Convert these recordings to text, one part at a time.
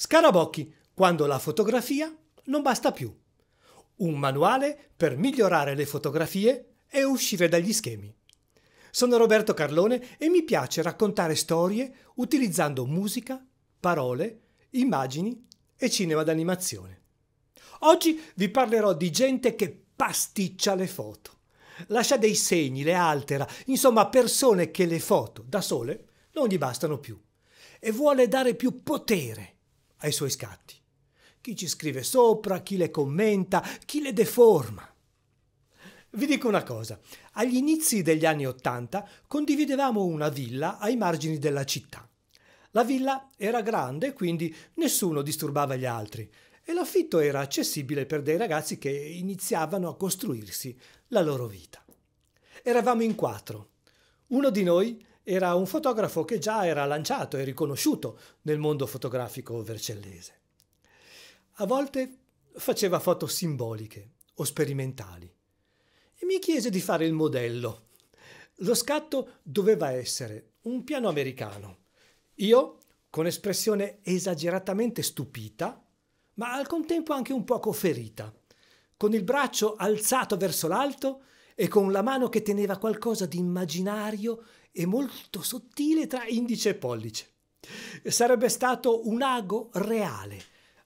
Scarabocchi, quando la fotografia non basta più. Un manuale per migliorare le fotografie e uscire dagli schemi. Sono Roberto Carlone e mi piace raccontare storie utilizzando musica, parole, immagini e cinema d'animazione. Oggi vi parlerò di gente che pasticcia le foto. Lascia dei segni, le altera, insomma persone che le foto da sole non gli bastano più e vuole dare più potere ai suoi scatti. Chi ci scrive sopra, chi le commenta, chi le deforma. Vi dico una cosa, agli inizi degli anni Ottanta condividevamo una villa ai margini della città. La villa era grande, quindi nessuno disturbava gli altri e l'affitto era accessibile per dei ragazzi che iniziavano a costruirsi la loro vita. Eravamo in quattro. Uno di noi era un fotografo che già era lanciato e riconosciuto nel mondo fotografico vercellese. A volte faceva foto simboliche o sperimentali e mi chiese di fare il modello. Lo scatto doveva essere un piano americano. Io, con espressione esageratamente stupita, ma al contempo anche un poco ferita, con il braccio alzato verso l'alto, e con la mano che teneva qualcosa di immaginario e molto sottile tra indice e pollice. Sarebbe stato un ago reale,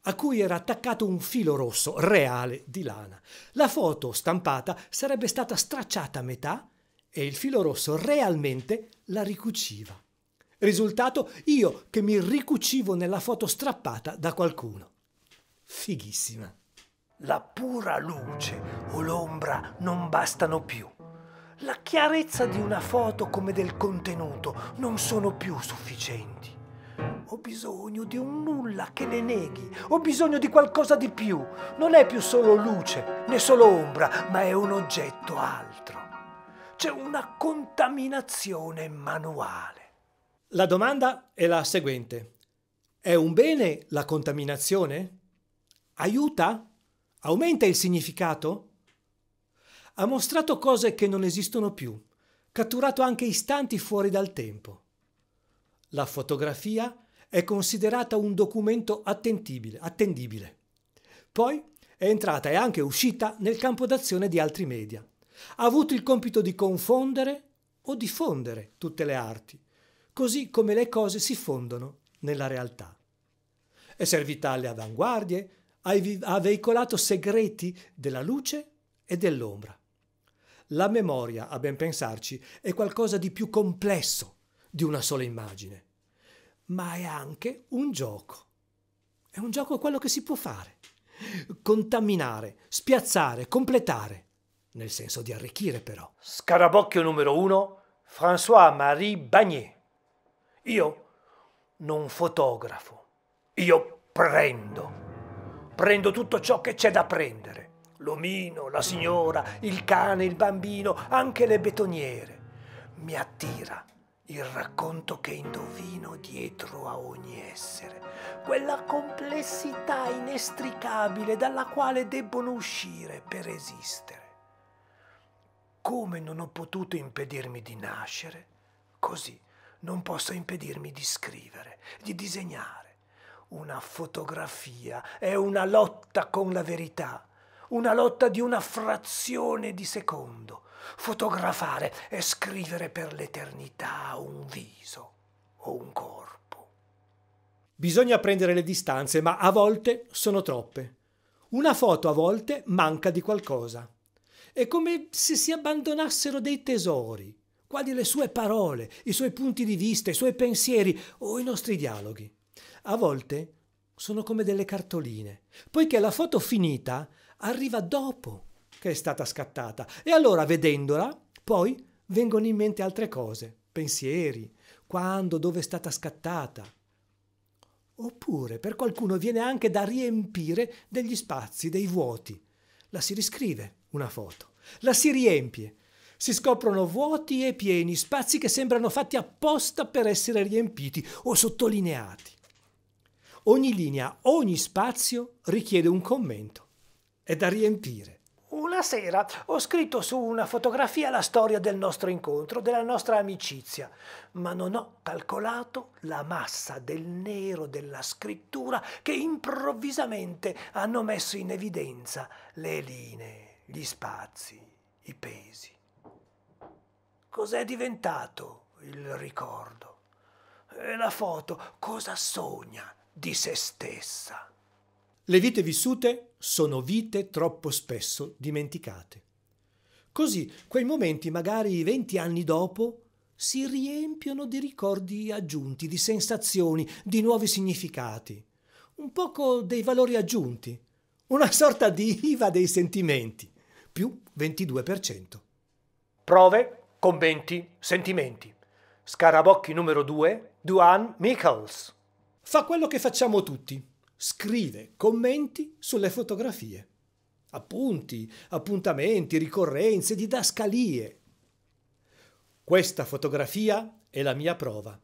a cui era attaccato un filo rosso reale di lana. La foto stampata sarebbe stata stracciata a metà e il filo rosso realmente la ricuciva. Risultato io che mi ricucivo nella foto strappata da qualcuno. Fighissima la pura luce o l'ombra non bastano più. La chiarezza di una foto come del contenuto non sono più sufficienti. Ho bisogno di un nulla che le neghi, ho bisogno di qualcosa di più. Non è più solo luce, né solo ombra, ma è un oggetto altro. C'è una contaminazione manuale. La domanda è la seguente. È un bene la contaminazione? Aiuta? Aumenta il significato? Ha mostrato cose che non esistono più, catturato anche istanti fuori dal tempo. La fotografia è considerata un documento attendibile. Poi è entrata e anche uscita nel campo d'azione di altri media. Ha avuto il compito di confondere o diffondere tutte le arti, così come le cose si fondono nella realtà. È servita alle avanguardie, ha veicolato segreti della luce e dell'ombra. La memoria, a ben pensarci, è qualcosa di più complesso di una sola immagine, ma è anche un gioco. È un gioco quello che si può fare. Contaminare, spiazzare, completare. Nel senso di arricchire, però. Scarabocchio numero uno, François-Marie Bagné. Io non fotografo, io prendo. Prendo tutto ciò che c'è da prendere. L'omino, la signora, il cane, il bambino, anche le betoniere. Mi attira il racconto che indovino dietro a ogni essere, quella complessità inestricabile dalla quale debbono uscire per esistere. Come non ho potuto impedirmi di nascere, così non posso impedirmi di scrivere, di disegnare una fotografia, è una lotta con la verità, una lotta di una frazione di secondo. Fotografare è scrivere per l'eternità un viso o un corpo. Bisogna prendere le distanze, ma a volte sono troppe. Una foto a volte manca di qualcosa. È come se si abbandonassero dei tesori, quali le sue parole, i suoi punti di vista, i suoi pensieri o i nostri dialoghi. A volte sono come delle cartoline, poiché la foto finita arriva dopo che è stata scattata e allora vedendola poi vengono in mente altre cose, pensieri, quando, dove è stata scattata. Oppure per qualcuno viene anche da riempire degli spazi, dei vuoti. La si riscrive una foto, la si riempie. Si scoprono vuoti e pieni, spazi che sembrano fatti apposta per essere riempiti o sottolineati. Ogni linea, ogni spazio richiede un commento. È da riempire. Una sera ho scritto su una fotografia la storia del nostro incontro, della nostra amicizia, ma non ho calcolato la massa del nero della scrittura che improvvisamente hanno messo in evidenza le linee, gli spazi, i pesi. Cos'è diventato il ricordo? E eh, la foto cosa sogna? di se stessa. Le vite vissute sono vite troppo spesso dimenticate. Così quei momenti, magari venti anni dopo, si riempiono di ricordi aggiunti, di sensazioni, di nuovi significati, un poco dei valori aggiunti, una sorta di IVA dei sentimenti, più 22%. Prove, commenti, sentimenti. Scarabocchi numero 2, Duan Michels. Fa quello che facciamo tutti, scrive commenti sulle fotografie, appunti, appuntamenti, ricorrenze, didascalie. Questa fotografia è la mia prova.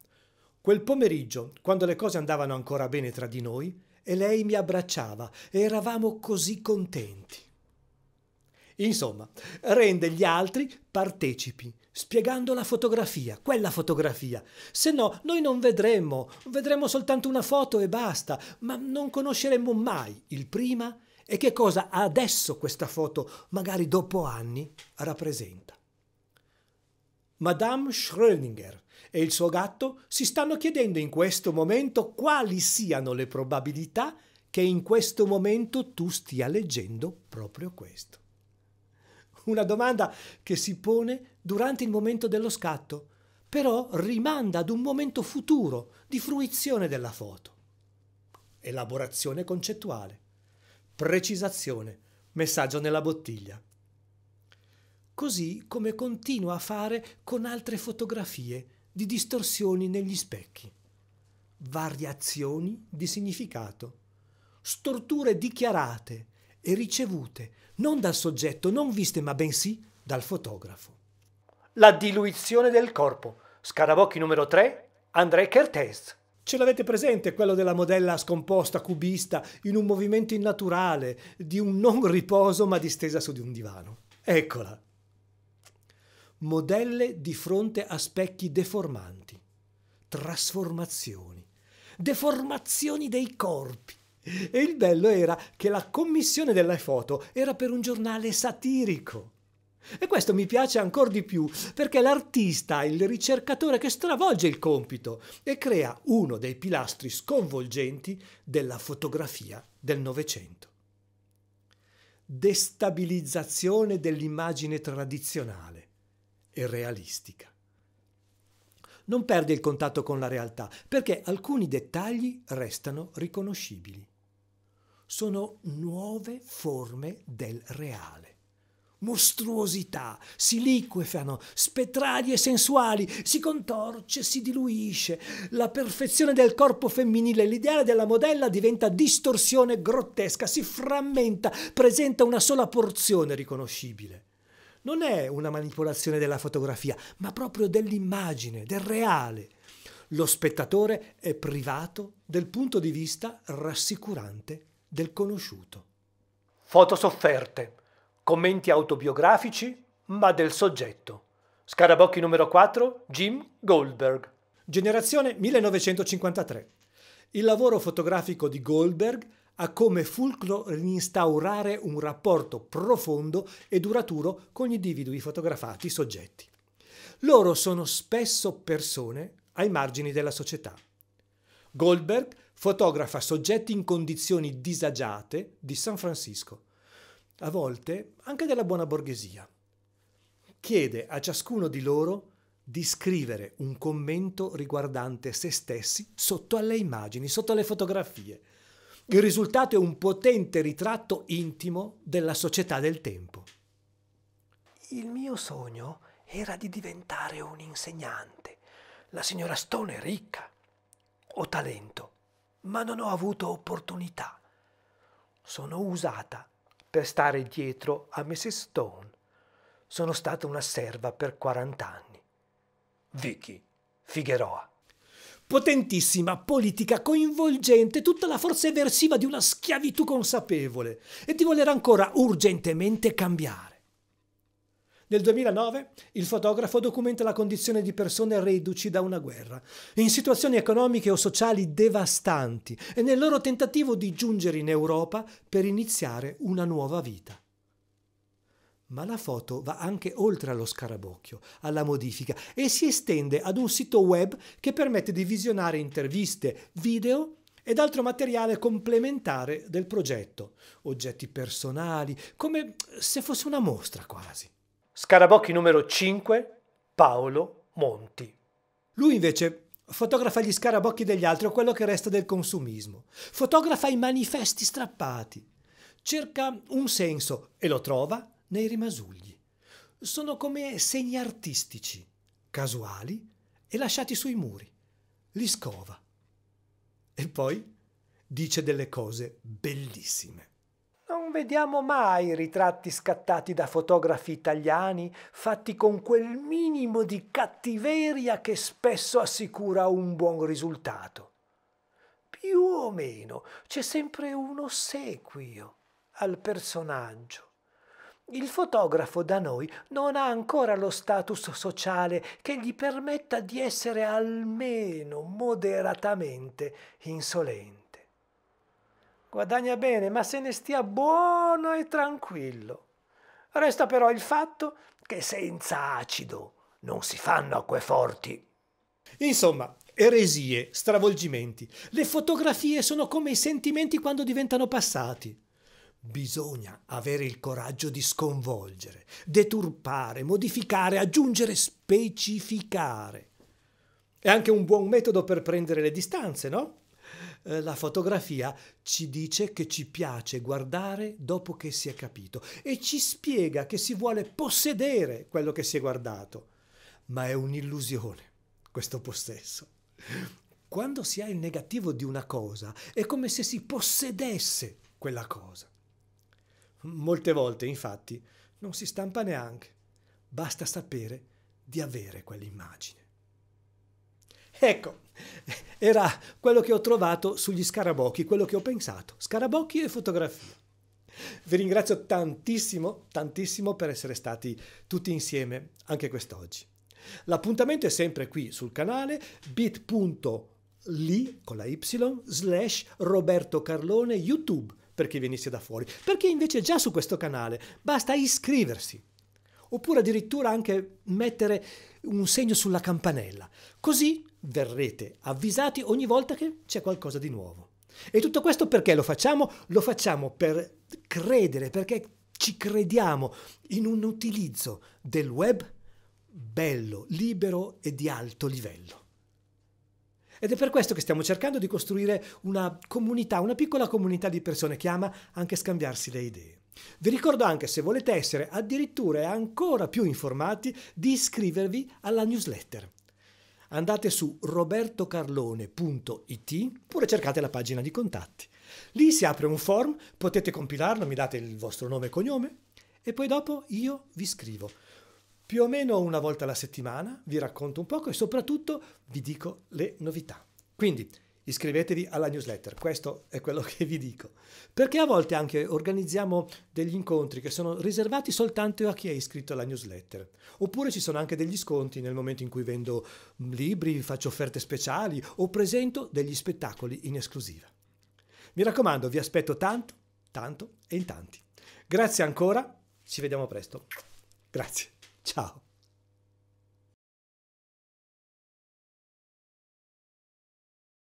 Quel pomeriggio, quando le cose andavano ancora bene tra di noi, e lei mi abbracciava e eravamo così contenti. Insomma, rende gli altri partecipi spiegando la fotografia, quella fotografia. Se no, noi non vedremmo, vedremo soltanto una foto e basta, ma non conosceremmo mai il prima e che cosa adesso questa foto, magari dopo anni, rappresenta. Madame Schrödinger e il suo gatto si stanno chiedendo in questo momento quali siano le probabilità che in questo momento tu stia leggendo proprio questo una domanda che si pone durante il momento dello scatto, però rimanda ad un momento futuro di fruizione della foto. Elaborazione concettuale, precisazione, messaggio nella bottiglia. Così come continua a fare con altre fotografie di distorsioni negli specchi, variazioni di significato, storture dichiarate e ricevute non dal soggetto, non viste, ma bensì dal fotografo. La diluizione del corpo. Scarabocchi numero 3, André Kertész. Ce l'avete presente quello della modella scomposta cubista in un movimento innaturale, di un non riposo ma distesa su di un divano. Eccola. Modelle di fronte a specchi deformanti, trasformazioni, deformazioni dei corpi, e il bello era che la commissione delle foto era per un giornale satirico. E questo mi piace ancora di più perché l'artista è il ricercatore che stravolge il compito e crea uno dei pilastri sconvolgenti della fotografia del Novecento. Destabilizzazione dell'immagine tradizionale e realistica. Non perde il contatto con la realtà perché alcuni dettagli restano riconoscibili sono nuove forme del reale. Mostruosità si liquefano, spettrali e sensuali, si contorce, si diluisce. La perfezione del corpo femminile, l'ideale della modella diventa distorsione grottesca, si frammenta, presenta una sola porzione riconoscibile. Non è una manipolazione della fotografia, ma proprio dell'immagine, del reale. Lo spettatore è privato del punto di vista rassicurante del conosciuto. Foto sofferte, commenti autobiografici, ma del soggetto. Scarabocchi numero 4, Jim Goldberg. Generazione 1953. Il lavoro fotografico di Goldberg ha come fulcro instaurare un rapporto profondo e duraturo con gli individui fotografati soggetti. Loro sono spesso persone ai margini della società. Goldberg fotografa soggetti in condizioni disagiate di San Francisco, a volte anche della buona borghesia. Chiede a ciascuno di loro di scrivere un commento riguardante se stessi sotto alle immagini, sotto alle fotografie. Il risultato è un potente ritratto intimo della società del tempo. Il mio sogno era di diventare un insegnante. La signora Stone è ricca. Ho talento ma non ho avuto opportunità. Sono usata per stare dietro a Mrs. Stone. Sono stata una serva per 40 anni. Vicky Figueroa. Potentissima, politica, coinvolgente, tutta la forza eversiva di una schiavitù consapevole e di voler ancora urgentemente cambiare. Nel 2009 il fotografo documenta la condizione di persone reduci da una guerra, in situazioni economiche o sociali devastanti e nel loro tentativo di giungere in Europa per iniziare una nuova vita. Ma la foto va anche oltre allo scarabocchio, alla modifica e si estende ad un sito web che permette di visionare interviste, video ed altro materiale complementare del progetto, oggetti personali, come se fosse una mostra quasi. Scarabocchi numero 5, Paolo Monti. Lui invece fotografa gli scarabocchi degli altri o quello che resta del consumismo. Fotografa i manifesti strappati. Cerca un senso e lo trova nei rimasugli. Sono come segni artistici, casuali e lasciati sui muri. Li scova. E poi dice delle cose bellissime non vediamo mai ritratti scattati da fotografi italiani fatti con quel minimo di cattiveria che spesso assicura un buon risultato. Più o meno c'è sempre un ossequio al personaggio. Il fotografo da noi non ha ancora lo status sociale che gli permetta di essere almeno moderatamente insolente guadagna bene, ma se ne stia buono e tranquillo. Resta però il fatto che senza acido non si fanno acque forti. Insomma, eresie, stravolgimenti. Le fotografie sono come i sentimenti quando diventano passati. Bisogna avere il coraggio di sconvolgere, deturpare, modificare, aggiungere, specificare. È anche un buon metodo per prendere le distanze, no? Eh, la fotografia ci dice che ci piace guardare dopo che si è capito e ci spiega che si vuole possedere quello che si è guardato. Ma è un'illusione questo possesso. Quando si ha il negativo di una cosa è come se si possedesse quella cosa. Molte volte, infatti, non si stampa neanche, basta sapere di avere quell'immagine. Ecco, era quello che ho trovato sugli scarabocchi, quello che ho pensato. Scarabocchi e fotografia. Vi ringrazio tantissimo, tantissimo per essere stati tutti insieme anche quest'oggi. L'appuntamento è sempre qui sul canale bit.ly con la y slash Roberto Carlone YouTube per chi venisse da fuori, perché invece è già su questo canale basta iscriversi oppure addirittura anche mettere un segno sulla campanella. Così verrete avvisati ogni volta che c'è qualcosa di nuovo. E tutto questo perché lo facciamo? Lo facciamo per credere, perché ci crediamo in un utilizzo del web bello, libero e di alto livello. Ed è per questo che stiamo cercando di costruire una comunità, una piccola comunità di persone che ama anche scambiarsi le idee. Vi ricordo anche, se volete essere addirittura ancora più informati, di iscrivervi alla newsletter andate su robertocarlone.it oppure cercate la pagina di contatti. Lì si apre un form, potete compilarlo, mi date il vostro nome e cognome e poi dopo io vi scrivo. Più o meno una volta alla settimana vi racconto un poco e soprattutto vi dico le novità. Quindi iscrivetevi alla newsletter, questo è quello che vi dico. Perché a volte anche organizziamo degli incontri che sono riservati soltanto a chi è iscritto alla newsletter. Oppure ci sono anche degli sconti nel momento in cui vendo libri, faccio offerte speciali o presento degli spettacoli in esclusiva. Mi raccomando, vi aspetto tanto, tanto e in tanti. Grazie ancora, ci vediamo presto. Grazie, ciao.